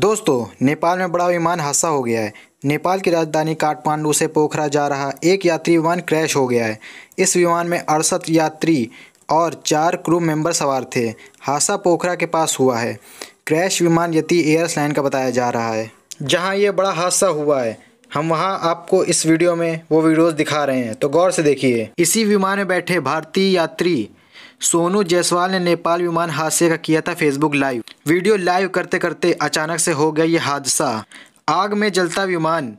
दोस्तों नेपाल में बड़ा विमान हादसा हो गया है नेपाल की राजधानी काठमांडू से पोखरा जा रहा एक यात्री विमान क्रैश हो गया है इस विमान में अड़सठ यात्री और चार क्रू मेंबर सवार थे हादसा पोखरा के पास हुआ है क्रैश विमान यति लाइन का बताया जा रहा है जहां ये बड़ा हादसा हुआ है हम वहां आपको इस वीडियो में वो वीडियोज दिखा रहे हैं तो गौर से देखिए इसी विमान में बैठे भारतीय यात्री सोनू जायसवाल ने नेपाल विमान हादसे का किया था फेसबुक लाइव वीडियो लाइव करते करते अचानक से हो गया ये हादसा आग में जलता विमान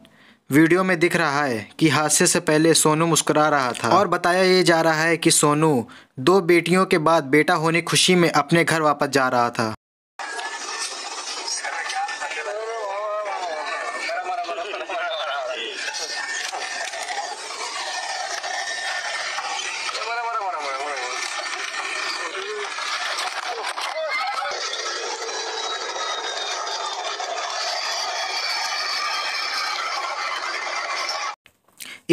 वीडियो में दिख रहा है कि हादसे से पहले सोनू मुस्कुरा रहा था और बताया ये जा रहा है कि सोनू दो बेटियों के बाद बेटा होने खुशी में अपने घर वापस जा रहा था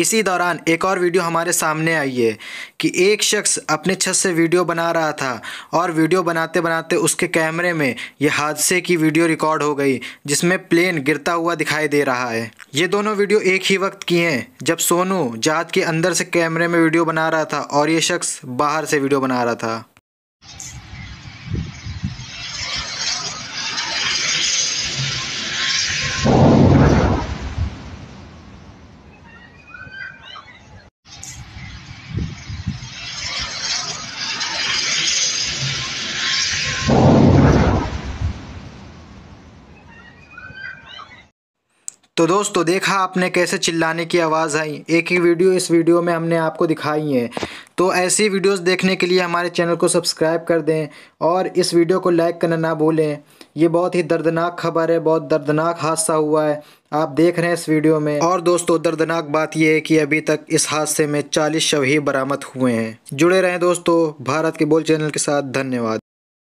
इसी दौरान एक और वीडियो हमारे सामने आई है कि एक शख्स अपने छत से वीडियो बना रहा था और वीडियो बनाते बनाते उसके कैमरे में यह हादसे की वीडियो रिकॉर्ड हो गई जिसमें प्लेन गिरता हुआ दिखाई दे रहा है ये दोनों वीडियो एक ही वक्त की हैं जब सोनू जात के अंदर से कैमरे में वीडियो बना रहा था और ये शख्स बाहर से वीडियो बना रहा था तो दोस्तों देखा आपने कैसे चिल्लाने की आवाज़ आई एक ही वीडियो इस वीडियो में हमने आपको दिखाई है तो ऐसी वीडियोस देखने के लिए हमारे चैनल को सब्सक्राइब कर दें और इस वीडियो को लाइक करना ना भूलें ये बहुत ही दर्दनाक खबर है बहुत दर्दनाक हादसा हुआ है आप देख रहे हैं इस वीडियो में और दोस्तों दर्दनाक बात यह है कि अभी तक इस हादसे में चालीस शव ही बरामद हुए हैं जुड़े रहें दोस्तों भारत के बोल चैनल के साथ धन्यवाद